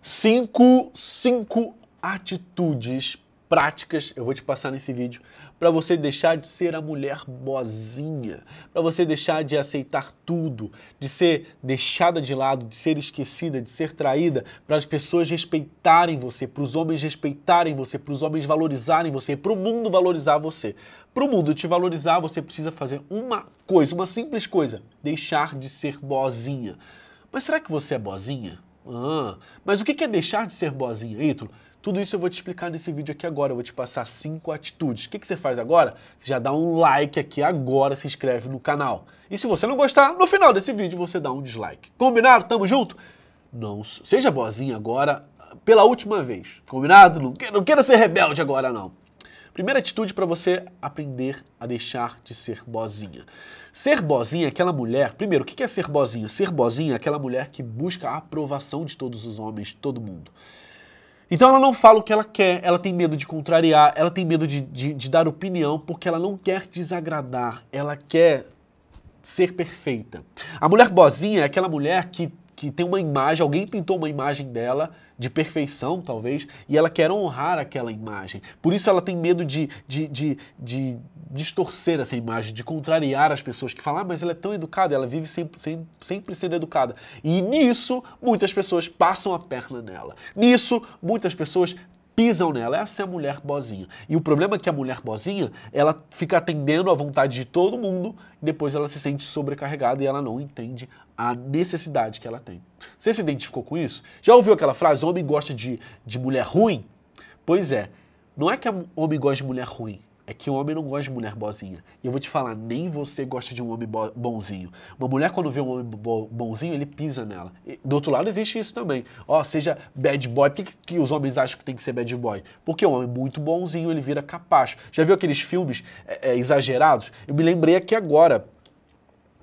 Cinco, cinco atitudes práticas eu vou te passar nesse vídeo para você deixar de ser a mulher boazinha, para você deixar de aceitar tudo, de ser deixada de lado, de ser esquecida, de ser traída, para as pessoas respeitarem você, para os homens respeitarem você, para os homens valorizarem você, para o mundo valorizar você. Para o mundo te valorizar, você precisa fazer uma coisa, uma simples coisa: deixar de ser boazinha. Mas será que você é boazinha? Ah, mas o que é deixar de ser boazinha, Ítalo? Tudo isso eu vou te explicar nesse vídeo aqui agora. Eu vou te passar cinco atitudes. O que, que você faz agora? Você já dá um like aqui agora, se inscreve no canal. E se você não gostar, no final desse vídeo você dá um dislike. Combinado? Tamo junto? Não seja boazinha agora pela última vez. Combinado? Não queira, não ser rebelde agora, não. Primeira atitude para você aprender a deixar de ser bozinha. Ser bozinha é aquela mulher. Primeiro, o que é ser bozinha? Ser bozinha é aquela mulher que busca a aprovação de todos os homens, de todo mundo. Então ela não fala o que ela quer, ela tem medo de contrariar, ela tem medo de, de, de dar opinião porque ela não quer desagradar, ela quer ser perfeita. A mulher bozinha é aquela mulher que que tem uma imagem, alguém pintou uma imagem dela de perfeição, talvez, e ela quer honrar aquela imagem. Por isso ela tem medo de, de, de, de distorcer essa imagem, de contrariar as pessoas que falam, ah, mas ela é tão educada, ela vive sempre, sempre, sempre sendo educada. E nisso, muitas pessoas passam a perna nela. Nisso, muitas pessoas pisam nela. Essa é a mulher bozinha. E o problema é que a mulher bozinha, ela fica atendendo à vontade de todo mundo, depois ela se sente sobrecarregada e ela não entende a necessidade que ela tem. Você se identificou com isso? Já ouviu aquela frase, homem gosta de, de mulher ruim? Pois é, não é que homem gosta de mulher ruim é que o homem não gosta de mulher boazinha. E eu vou te falar, nem você gosta de um homem bonzinho. Uma mulher, quando vê um homem bonzinho, ele pisa nela. E, do outro lado, existe isso também. Ó, oh, seja bad boy. Por que, que, os homens acham que tem que ser bad boy? Porque um homem muito bonzinho, ele vira capacho. Já viu aqueles filmes é, é, exagerados? Eu me lembrei aqui agora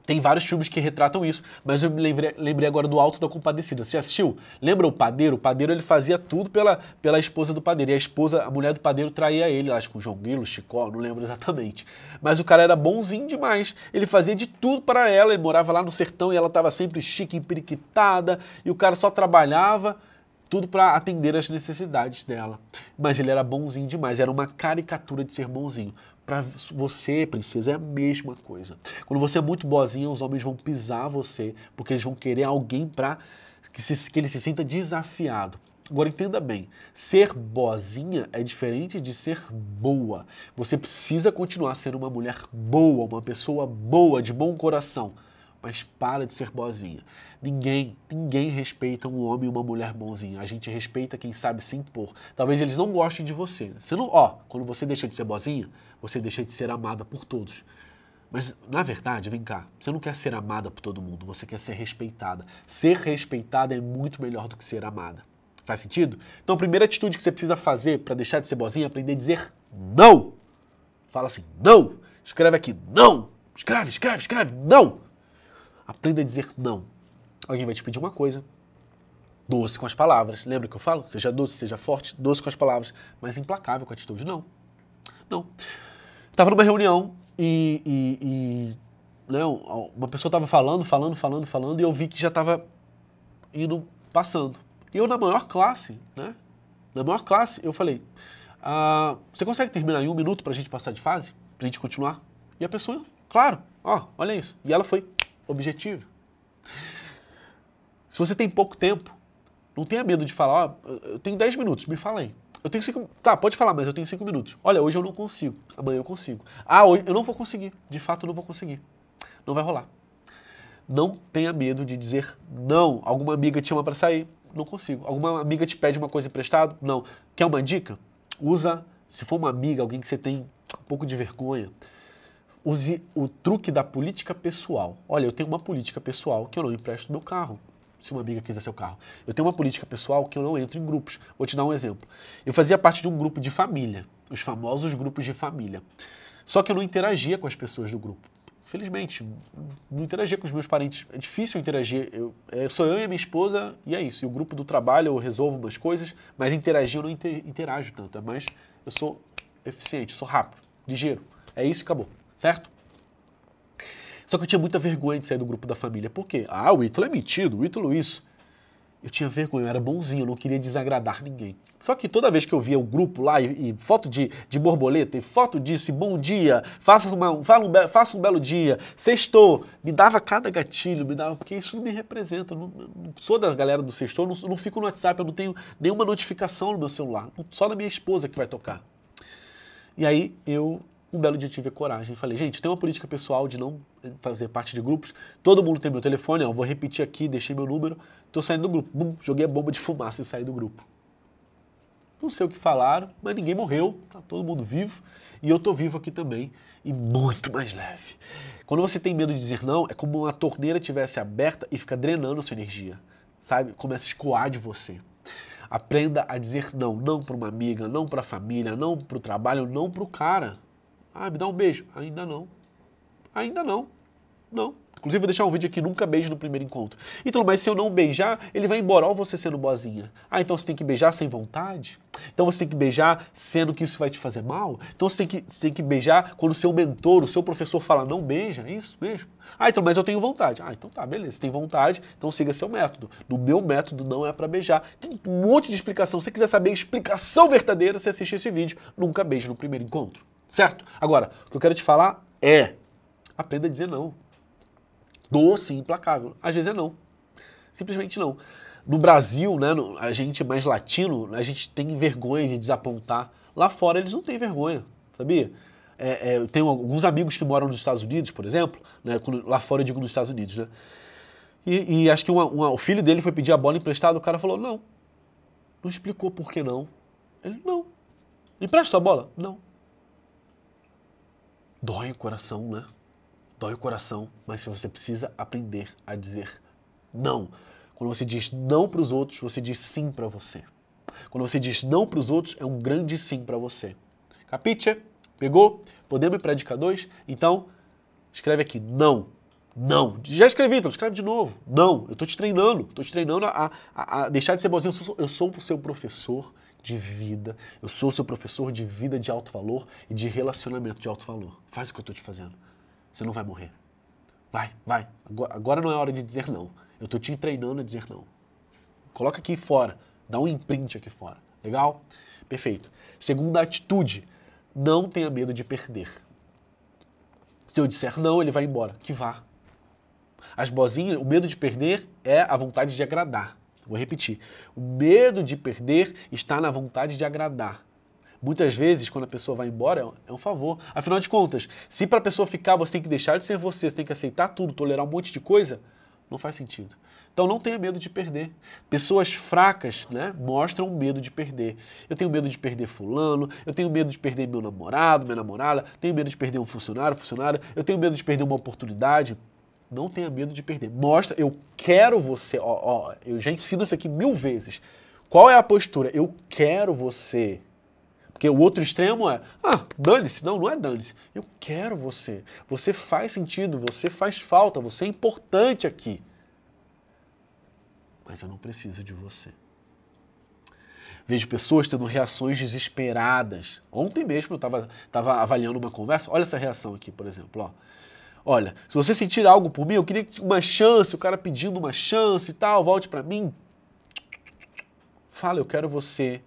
tem vários filmes que retratam isso, mas eu me lembrei, lembrei, agora do Alto da Compadecida. Você já assistiu? Lembra o padeiro? O padeiro ele fazia tudo pela, pela esposa do padeiro. E a esposa, a mulher do padeiro, traía ele, acho que o Joguilo, Chicó, não lembro exatamente. Mas o cara era bonzinho demais. Ele fazia de tudo para ela. Ele morava lá no sertão e ela estava sempre chique, empiriquitada. E o cara só trabalhava tudo para atender as necessidades dela. Mas ele era bonzinho demais, era uma caricatura de ser bonzinho. Para você, princesa, é a mesma coisa. Quando você é muito boazinha, os homens vão pisar você, porque eles vão querer alguém para que, que ele se sinta desafiado. Agora entenda bem, ser boazinha é diferente de ser boa. Você precisa continuar sendo uma mulher boa, uma pessoa boa, de bom coração mas para de ser boazinha. Ninguém, ninguém respeita um homem e uma mulher bonzinha. A gente respeita quem sabe se impor. Talvez eles não gostem de você. Você não, ó, quando você deixa de ser boazinha, você deixa de ser amada por todos. Mas, na verdade, vem cá, você não quer ser amada por todo mundo, você quer ser respeitada. Ser respeitada é muito melhor do que ser amada. Faz sentido? Então, a primeira atitude que você precisa fazer para deixar de ser boazinha é aprender a dizer não. Fala assim, não. Escreve aqui, não. Escreve, escreve, escreve, não. Aprenda a dizer não. Alguém vai te pedir uma coisa, doce com as palavras. Lembra que eu falo? Seja doce, seja forte, doce com as palavras, mas implacável com a atitude. Não. Não. Estava numa reunião e, e, e né, uma pessoa estava falando, falando, falando, falando, e eu vi que já estava indo passando. E eu, na maior classe, né? Na maior classe, eu falei: ah, Você consegue terminar em um minuto para a gente passar de fase? Para a gente continuar? E a pessoa, claro, ó, olha isso. E ela foi objetivo. Se você tem pouco tempo, não tenha medo de falar, eu tenho 10 minutos, me fala aí. Eu tenho cinco. tá, pode falar, mas eu tenho 5 minutos. Olha, hoje eu não consigo, amanhã eu consigo. Ah, hoje eu não vou conseguir, de fato eu não vou conseguir. Não vai rolar. Não tenha medo de dizer não. Alguma amiga te chama para sair, não consigo. Alguma amiga te pede uma coisa emprestado, não. Quer uma dica? Usa, se for uma amiga, alguém que você tem um pouco de vergonha, use o truque da política pessoal. Olha, eu tenho uma política pessoal que eu não empresto meu carro, se uma amiga quiser seu carro. Eu tenho uma política pessoal que eu não entro em grupos. Vou te dar um exemplo. Eu fazia parte de um grupo de família, os famosos grupos de família. Só que eu não interagia com as pessoas do grupo. Felizmente, não interagia com os meus parentes. É difícil interagir. Eu, é, sou eu e a minha esposa e é isso. E o grupo do trabalho eu resolvo umas coisas, mas interagir eu não interajo tanto. É mais, eu sou eficiente, eu sou rápido, ligeiro. É isso e acabou certo? Só que eu tinha muita vergonha de sair do grupo da família. Por quê? Ah, o Ítalo é metido, o Ítalo isso. Eu tinha vergonha, eu era bonzinho, eu não queria desagradar ninguém. Só que toda vez que eu via o grupo lá e, e foto de, de borboleta, e foto disso, e bom dia, faça, uma, fala um, be, faça um belo dia, sextou, me dava cada gatilho, me dava, porque isso não me representa. Eu não, eu não sou da galera do sextou, não, não fico no WhatsApp, eu não tenho nenhuma notificação no meu celular, só na minha esposa que vai tocar. E aí eu um belo dia eu tive coragem. Falei, gente, tem uma política pessoal de não fazer parte de grupos. Todo mundo tem meu telefone, ó, vou repetir aqui, deixei meu número. Tô saindo do grupo. Bum, joguei a bomba de fumaça e saí do grupo. Não sei o que falaram, mas ninguém morreu, tá todo mundo vivo. E eu tô vivo aqui também, e muito mais leve. Quando você tem medo de dizer não, é como uma torneira tivesse aberta e fica drenando a sua energia, sabe? Começa a escoar de você. Aprenda a dizer não, não para uma amiga, não para a família, não para o trabalho, não para o cara. Ah, me dá um beijo. Ainda não. Ainda não. Não. Inclusive, vou deixar um vídeo aqui, nunca beijo no primeiro encontro. Então, mas se eu não beijar, ele vai embora. ó você sendo boazinha. Ah, então você tem que beijar sem vontade? Então você tem que beijar sendo que isso vai te fazer mal? Então você tem que, você tem que beijar quando o seu mentor, o seu professor fala, não beija, é isso mesmo? Ah, então, mas eu tenho vontade. Ah, então tá, beleza, você tem vontade, então siga seu método. No meu método não é para beijar. Tem um monte de explicação. Se você quiser saber a explicação verdadeira, você assiste esse vídeo, nunca beijo no primeiro encontro. Certo? Agora, o que eu quero te falar é: aprenda a dizer não. Doce e implacável. Às vezes é não. Simplesmente não. No Brasil, né, a gente mais latino, a gente tem vergonha de desapontar. Lá fora eles não têm vergonha, sabia? É, é, eu tenho alguns amigos que moram nos Estados Unidos, por exemplo, né, quando, lá fora eu digo nos Estados Unidos, né? E, e acho que uma, uma, o filho dele foi pedir a bola emprestada, o cara falou não. Não explicou por que não. Ele, não. Empresta a bola? Não. Dói o coração, né? Dói o coração, mas você precisa aprender a dizer não. Quando você diz não para os outros, você diz sim para você. Quando você diz não para os outros, é um grande sim para você. Capiche? Pegou? Podemos ir para a dica 2? Então, escreve aqui não. Não. Já escrevi, então escreve de novo. Não. Eu estou te treinando. Estou te treinando a, a, a, deixar de ser bozinho. Eu sou, eu sou o seu professor de vida, eu sou seu professor de vida de alto valor e de relacionamento de alto valor. Faz o que eu estou te fazendo. Você não vai morrer. Vai, vai. Agora não é hora de dizer não. Eu estou te treinando a dizer não. Coloca aqui fora. Dá um imprint aqui fora. Legal? Perfeito. Segunda atitude. Não tenha medo de perder. Se eu disser não, ele vai embora. Que vá. As bozinhas, o medo de perder é a vontade de agradar. Vou repetir. O medo de perder está na vontade de agradar. Muitas vezes, quando a pessoa vai embora, é um é favor. Afinal de contas, se para a pessoa ficar, você tem que deixar de ser você, você tem que aceitar tudo, tolerar um monte de coisa, não faz sentido. Então não tenha medo de perder. Pessoas fracas né, mostram medo de perder. Eu tenho medo de perder fulano, eu tenho medo de perder meu namorado, minha namorada, tenho medo de perder um funcionário, funcionária, eu tenho medo de perder uma oportunidade. Não tenha medo de perder. Mostra, eu quero você. Ó, ó, eu já ensino isso aqui mil vezes. Qual é a postura? Eu quero você. Porque o outro extremo é, ah, dane-se. Não, não é dane-se. Eu quero você. Você faz sentido, você faz falta, você é importante aqui. Mas eu não preciso de você. Vejo pessoas tendo reações desesperadas. Ontem mesmo eu estava avaliando uma conversa. Olha essa reação aqui, por exemplo. Ó. Olha, se você sentir algo por mim, eu queria uma chance, o cara pedindo uma chance e tal, volte para mim. Fala, eu quero você.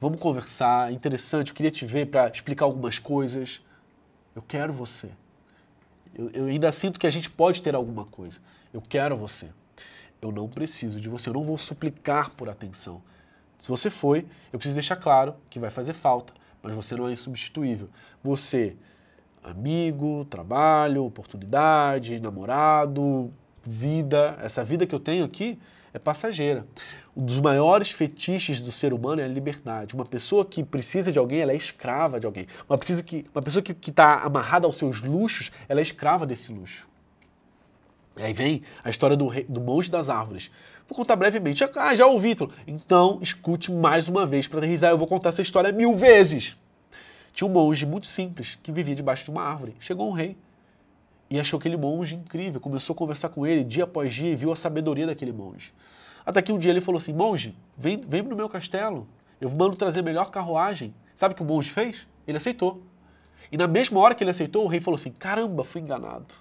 Vamos conversar, interessante, eu queria te ver para explicar algumas coisas. Eu quero você. Eu, eu ainda sinto que a gente pode ter alguma coisa. Eu quero você. Eu não preciso de você, eu não vou suplicar por atenção. Se você foi, eu preciso deixar claro que vai fazer falta, mas você não é insubstituível. Você Amigo, trabalho, oportunidade, namorado, vida. Essa vida que eu tenho aqui é passageira. Um dos maiores fetiches do ser humano é a liberdade. Uma pessoa que precisa de alguém, ela é escrava de alguém. Uma, precisa que, uma pessoa que está amarrada aos seus luxos, ela é escrava desse luxo. E aí vem a história do, rei, do monge das árvores. Vou contar brevemente. Ah, já ouvi, Então, escute mais uma vez para risar. Eu vou contar essa história mil vezes. Tinha um monge muito simples que vivia debaixo de uma árvore. Chegou um rei e achou aquele monge incrível, começou a conversar com ele dia após dia e viu a sabedoria daquele monge. Até que um dia ele falou assim: Monge, vem, vem para o meu castelo, eu mando trazer a melhor carruagem. Sabe o que o monge fez? Ele aceitou. E na mesma hora que ele aceitou, o rei falou assim: Caramba, fui enganado.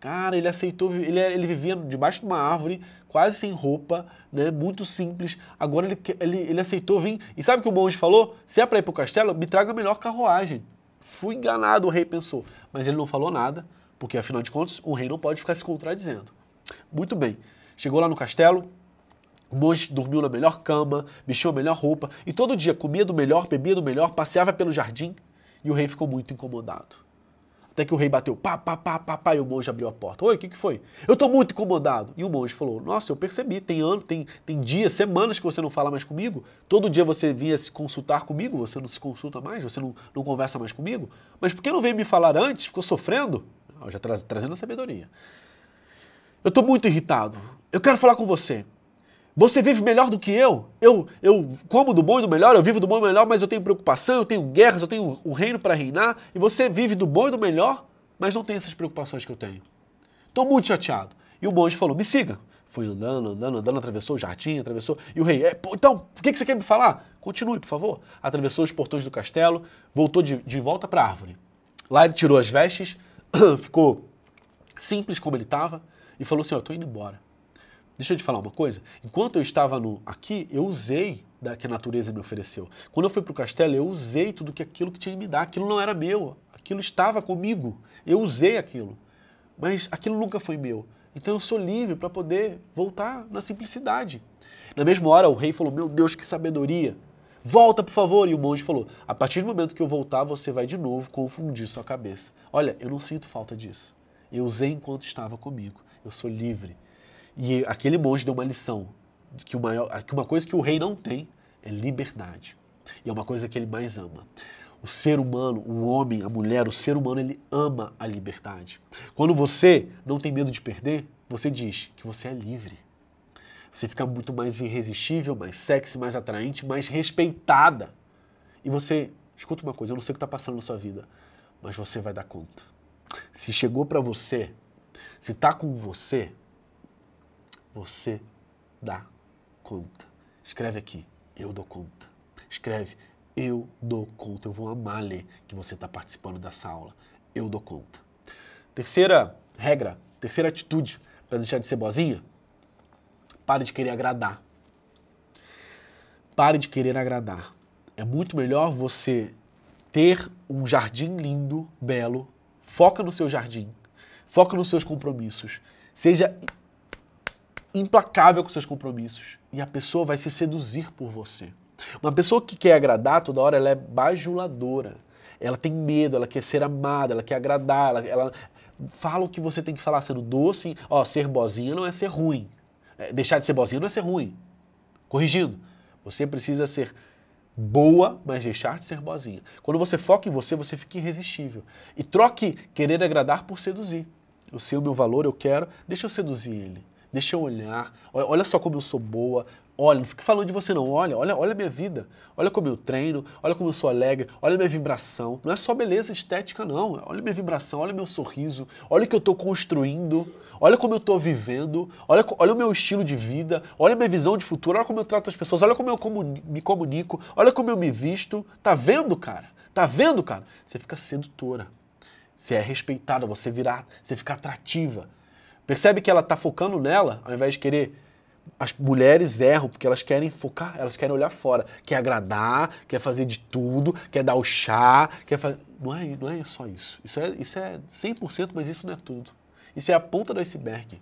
Cara, ele aceitou, ele, ele vivia debaixo de uma árvore, quase sem roupa, né? Muito simples. Agora ele, ele, ele aceitou vir. E sabe o que o Monge falou? Se é para ir para o castelo, me traga a melhor carruagem. Fui enganado, o rei pensou. Mas ele não falou nada, porque afinal de contas, o rei não pode ficar se contradizendo. Muito bem. Chegou lá no castelo, o monge dormiu na melhor cama, vestiu a melhor roupa e todo dia comia do melhor, bebia do melhor, passeava pelo jardim e o rei ficou muito incomodado. Até que o rei bateu, pá, pá, pá, pá, pá, e o monge abriu a porta. Oi, o que, que foi? Eu estou muito incomodado. E o monge falou, nossa, eu percebi, tem ano, tem, tem dias, semanas que você não fala mais comigo. Todo dia você vinha se consultar comigo, você não se consulta mais, você não, não conversa mais comigo. Mas por que não veio me falar antes? Ficou sofrendo? Eu já tra trazendo a sabedoria. Eu estou muito irritado. Eu quero falar com você. Você vive melhor do que eu? Eu eu como do bom e do melhor, eu vivo do bom e do melhor, mas eu tenho preocupação, eu tenho guerras, eu tenho um reino para reinar, e você vive do bom e do melhor, mas não tem essas preocupações que eu tenho. Estou muito chateado. E o monge falou: "Me siga". Foi andando, andando, andando, atravessou o jardim, atravessou. E o rei, é, pô, então, o que, que você quer me falar? Continue, por favor. Atravessou os portões do castelo, voltou de, de volta para a árvore. Lá ele tirou as vestes, ficou simples como ele estava e falou assim: Ó, oh, indo embora. Deixa eu te falar uma coisa. Enquanto eu estava no aqui, eu usei da, que a natureza me ofereceu. Quando eu fui para o castelo, eu usei tudo que aquilo que tinha me dar. Aquilo não era meu. Aquilo estava comigo. Eu usei aquilo. Mas aquilo nunca foi meu. Então eu sou livre para poder voltar na simplicidade. Na mesma hora, o rei falou: Meu Deus, que sabedoria! Volta, por favor! E o monge falou: A partir do momento que eu voltar, você vai de novo confundir sua cabeça. Olha, eu não sinto falta disso. Eu usei enquanto estava comigo. Eu sou livre. E aquele monge deu uma lição, que, que uma coisa que o rei não tem é liberdade. E é uma coisa que ele mais ama. O ser humano, o homem, a mulher, o ser humano, ele ama a liberdade. Quando você não tem medo de perder, você diz que você é livre. Você fica muito mais irresistível, mais sexy, mais atraente, mais respeitada. E você, escuta uma coisa, eu não sei o que está passando na sua vida, mas você vai dar conta. Se chegou para você, se está com você, você dá conta. Escreve aqui, eu dou conta. Escreve, eu dou conta. Eu vou amar ler que você está participando dessa aula. Eu dou conta. Terceira regra, terceira atitude para deixar de ser boazinha: pare de querer agradar. Pare de querer agradar. É muito melhor você ter um jardim lindo, belo. Foca no seu jardim. Foca nos seus compromissos. Seja implacável com seus compromissos e a pessoa vai se seduzir por você. Uma pessoa que quer agradar toda hora, ela é bajuladora. Ela tem medo, ela quer ser amada, ela quer agradar, ela, ela fala o que você tem que falar, sendo doce, ó, ser bozinha não é ser ruim. É, deixar de ser bozinha não é ser ruim. Corrigindo, você precisa ser boa, mas deixar de ser boazinha. Quando você foca em você, você fica irresistível. E troque querer agradar por seduzir. Eu sei o meu valor, eu quero, deixa eu seduzir ele deixa eu olhar, olha só como eu sou boa, olha, não fique falando de você não, olha, olha, olha a minha vida, olha como eu treino, olha como eu sou alegre, olha a minha vibração. Não é só beleza estética, não. Olha a minha vibração, olha meu sorriso, olha o que eu estou construindo, olha como eu estou vivendo, olha, olha o meu estilo de vida, olha a minha visão de futuro, olha como eu trato as pessoas, olha como eu comuni me comunico, olha como eu me visto. Tá vendo, cara? Tá vendo, cara? Você fica sedutora. Você é respeitada, você virar, você fica atrativa. Percebe que ela está focando nela, ao invés de querer. As mulheres erram porque elas querem focar, elas querem olhar fora. Quer agradar, quer fazer de tudo, quer dar o chá, quer fazer. Não é, não é só isso. Isso é, isso é 100%, mas isso não é tudo. Isso é a ponta do iceberg.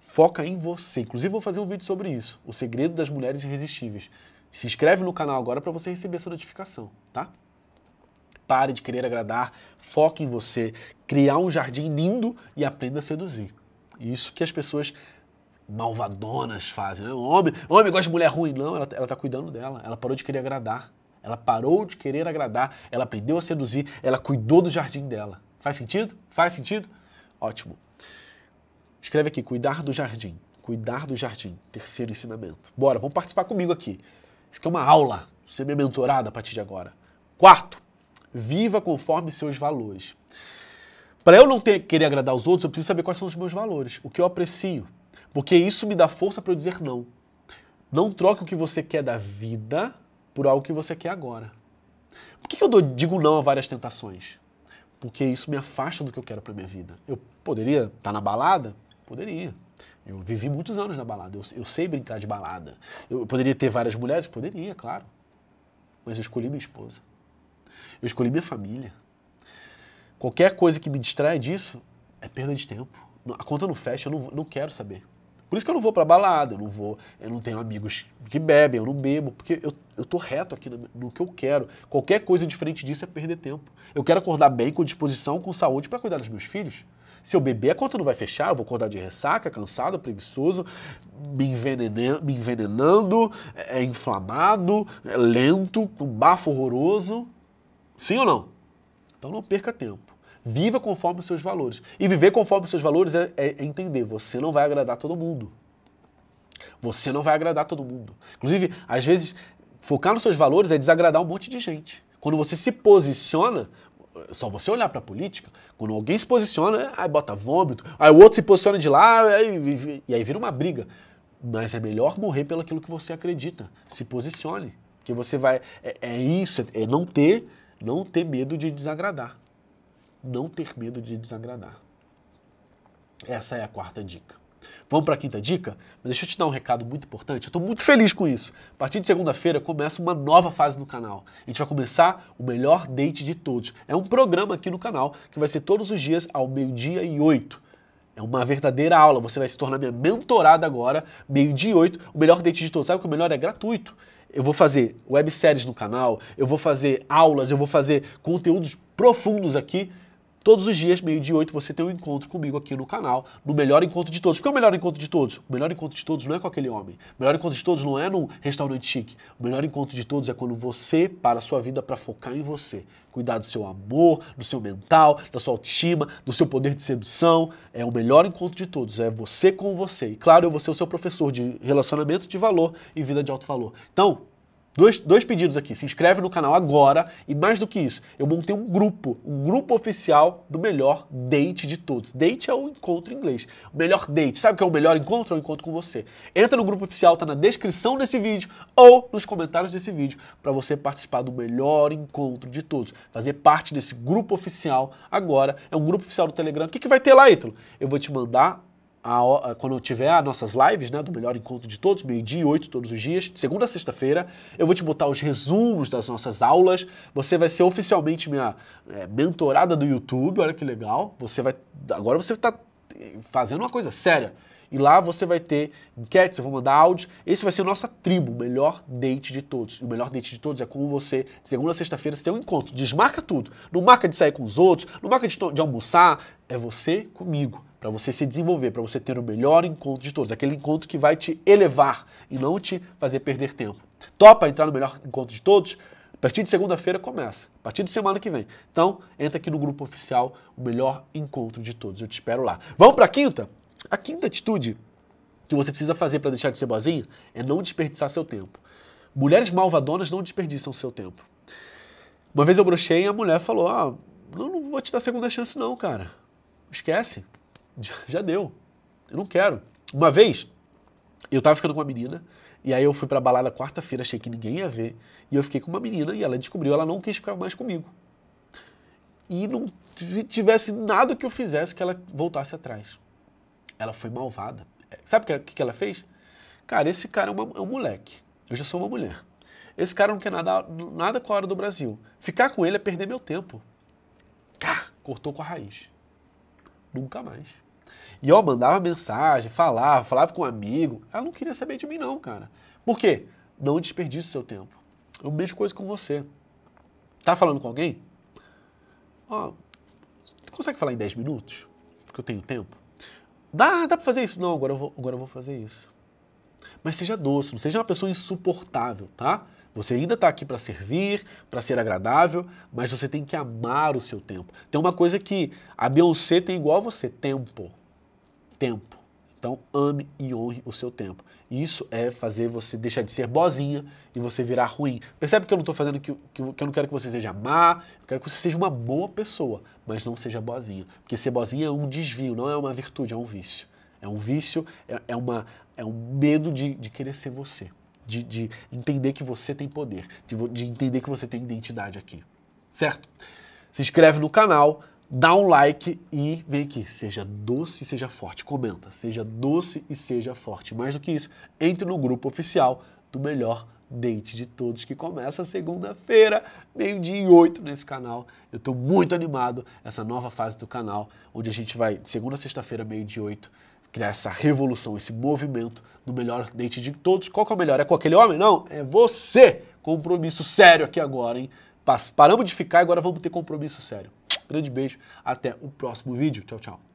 Foca em você. Inclusive, vou fazer um vídeo sobre isso. O segredo das mulheres irresistíveis. Se inscreve no canal agora para você receber essa notificação, tá? Pare de querer agradar, foque em você, criar um jardim lindo e aprenda a seduzir. Isso que as pessoas malvadonas fazem. Né? O homem, o homem gosta de mulher ruim. Não, ela, ela tá cuidando dela. Ela parou de querer agradar. Ela parou de querer agradar. Ela aprendeu a seduzir. Ela cuidou do jardim dela. Faz sentido? Faz sentido? Ótimo. Escreve aqui, cuidar do jardim. Cuidar do jardim. Terceiro ensinamento. Bora, vamos participar comigo aqui. Isso aqui é uma aula. Você é minha mentorada a partir de agora. Quarto, viva conforme seus valores. Para eu não ter, querer agradar os outros, eu preciso saber quais são os meus valores, o que eu aprecio. Porque isso me dá força para eu dizer não. Não troque o que você quer da vida por algo que você quer agora. Por que eu dou, digo não a várias tentações? Porque isso me afasta do que eu quero para minha vida. Eu poderia estar tá na balada? Poderia. Eu vivi muitos anos na balada. Eu, eu sei brincar de balada. Eu, eu poderia ter várias mulheres? Poderia, claro. Mas eu escolhi minha esposa. Eu escolhi minha família. Qualquer coisa que me distrai disso é perda de tempo. A conta não fecha, eu não, não quero saber. Por isso que eu não vou para balada, eu não vou, eu não tenho amigos que bebem, eu não bebo, porque eu, eu tô reto aqui no, no que eu quero. Qualquer coisa diferente disso é perder tempo. Eu quero acordar bem, com disposição, com saúde para cuidar dos meus filhos. Se eu beber, a conta não vai fechar, eu vou acordar de ressaca, cansado, preguiçoso, me envenenando, me envenenando é, é, inflamado, é, lento, com bafo horroroso. Sim ou não? Então não perca tempo. Viva conforme os seus valores. E viver conforme os seus valores é, é entender: você não vai agradar todo mundo. Você não vai agradar todo mundo. Inclusive, às vezes, focar nos seus valores é desagradar um monte de gente. Quando você se posiciona, só você olhar para a política, quando alguém se posiciona, aí bota vômito, aí o outro se posiciona de lá, aí, e aí vira uma briga. Mas é melhor morrer pelo aquilo que você acredita. Se posicione. Que você vai. É, é isso, é não ter não ter medo de desagradar. Não ter medo de desagradar. Essa é a quarta dica. Vamos para a quinta dica? Mas deixa eu te dar um recado muito importante. Eu estou muito feliz com isso. A partir de segunda-feira começa uma nova fase no canal. A gente vai começar o melhor date de todos. É um programa aqui no canal que vai ser todos os dias ao meio-dia e oito. É uma verdadeira aula. Você vai se tornar minha mentorada agora, meio-dia e oito. O melhor date de todos. Sabe que é o melhor é gratuito eu vou fazer webséries no canal, eu vou fazer aulas, eu vou fazer conteúdos profundos aqui Todos os dias, meio de oito, você tem um encontro comigo aqui no canal, no melhor encontro de todos. porque é o melhor encontro de todos? O melhor encontro de todos não é com aquele homem. O melhor encontro de todos não é num restaurante chique. O melhor encontro de todos é quando você para a sua vida para focar em você. Cuidar do seu amor, do seu mental, da sua autoestima, do seu poder de sedução. É o melhor encontro de todos. É você com você. E claro, eu vou ser o seu professor de relacionamento de valor e vida de alto valor. Então, Dois, dois pedidos aqui. Se inscreve no canal agora e mais do que isso, eu montei um grupo, um grupo oficial do melhor date de todos. Date é o encontro em inglês. O melhor date. Sabe o que é o melhor encontro? É o encontro com você. Entra no grupo oficial, tá na descrição desse vídeo ou nos comentários desse vídeo para você participar do melhor encontro de todos. Fazer parte desse grupo oficial agora. É um grupo oficial do Telegram. O que, que vai ter lá, Ítalo? Eu vou te mandar a, a, quando tiver as nossas lives, né, do melhor encontro de todos, meio-dia oito todos os dias, de segunda a sexta-feira, eu vou te botar os resumos das nossas aulas. Você vai ser oficialmente minha é, mentorada do YouTube, olha que legal. Você vai. Agora você está eh, fazendo uma coisa séria. E lá você vai ter enquetes, eu vou mandar áudios. Esse vai ser a nossa tribo, o melhor date de todos. E o melhor date de todos é como você, segunda a sexta-feira, você tem um encontro. Desmarca tudo. Não marca de sair com os outros, não marca de, de almoçar. É você comigo para você se desenvolver, para você ter o melhor encontro de todos, aquele encontro que vai te elevar e não te fazer perder tempo. Topa entrar no melhor encontro de todos? A partir de segunda-feira começa, a partir de semana que vem. Então, entra aqui no grupo oficial, o melhor encontro de todos. Eu te espero lá. Vamos para a quinta? A quinta atitude que você precisa fazer para deixar de ser boazinha é não desperdiçar seu tempo. Mulheres malvadonas não desperdiçam seu tempo. Uma vez eu brochei e a mulher falou: Ah, não, não vou te dar segunda chance, não, cara. Esquece já deu. Eu não quero. Uma vez, eu tava ficando com uma menina, e aí eu fui pra balada quarta-feira, achei que ninguém ia ver, e eu fiquei com uma menina, e ela descobriu, ela não quis ficar mais comigo. E não tivesse nada que eu fizesse que ela voltasse atrás. Ela foi malvada. Sabe o que, que ela fez? Cara, esse cara é, uma, é um moleque. Eu já sou uma mulher. Esse cara não quer nada, nada com a hora do Brasil. Ficar com ele é perder meu tempo. Cá, tá, cortou com a raiz. Nunca mais. E ó, mandava mensagem, falava, falava com um amigo. Ela não queria saber de mim, não, cara. Por quê? Não desperdice seu tempo. Eu mesmo coisa com você. Tá falando com alguém? Ó, consegue falar em 10 minutos? Porque eu tenho tempo. Dá, dá pra fazer isso? Não, agora eu, vou, agora eu vou fazer isso. Mas seja doce, não seja uma pessoa insuportável, tá? Você ainda está aqui para servir, para ser agradável, mas você tem que amar o seu tempo. Tem uma coisa que a Beyoncé tem igual a você: tempo tempo. Então, ame e honre o seu tempo. Isso é fazer você deixar de ser bozinha e você virar ruim. Percebe que eu não estou fazendo que, que, que, eu não quero que você seja má, eu quero que você seja uma boa pessoa, mas não seja bozinha. Porque ser bozinha é um desvio, não é uma virtude, é um vício. É um vício, é, é uma, é um medo de, de querer ser você, de, de entender que você tem poder, de, de entender que você tem identidade aqui. Certo? Se inscreve no canal, dá um like e vem aqui. Seja doce e seja forte. Comenta. Seja doce e seja forte. Mais do que isso, entre no grupo oficial do melhor Dente de todos que começa segunda-feira, meio-dia e oito nesse canal. Eu estou muito animado essa nova fase do canal, onde a gente vai, segunda, sexta-feira, meio-dia e oito, criar essa revolução, esse movimento do melhor Dente de todos. Qual que é o melhor? É com aquele homem? Não, é você! Compromisso sério aqui agora, hein? Paramos de ficar, agora vamos ter compromisso sério. Grande beijo, até o próximo vídeo. Tchau, tchau.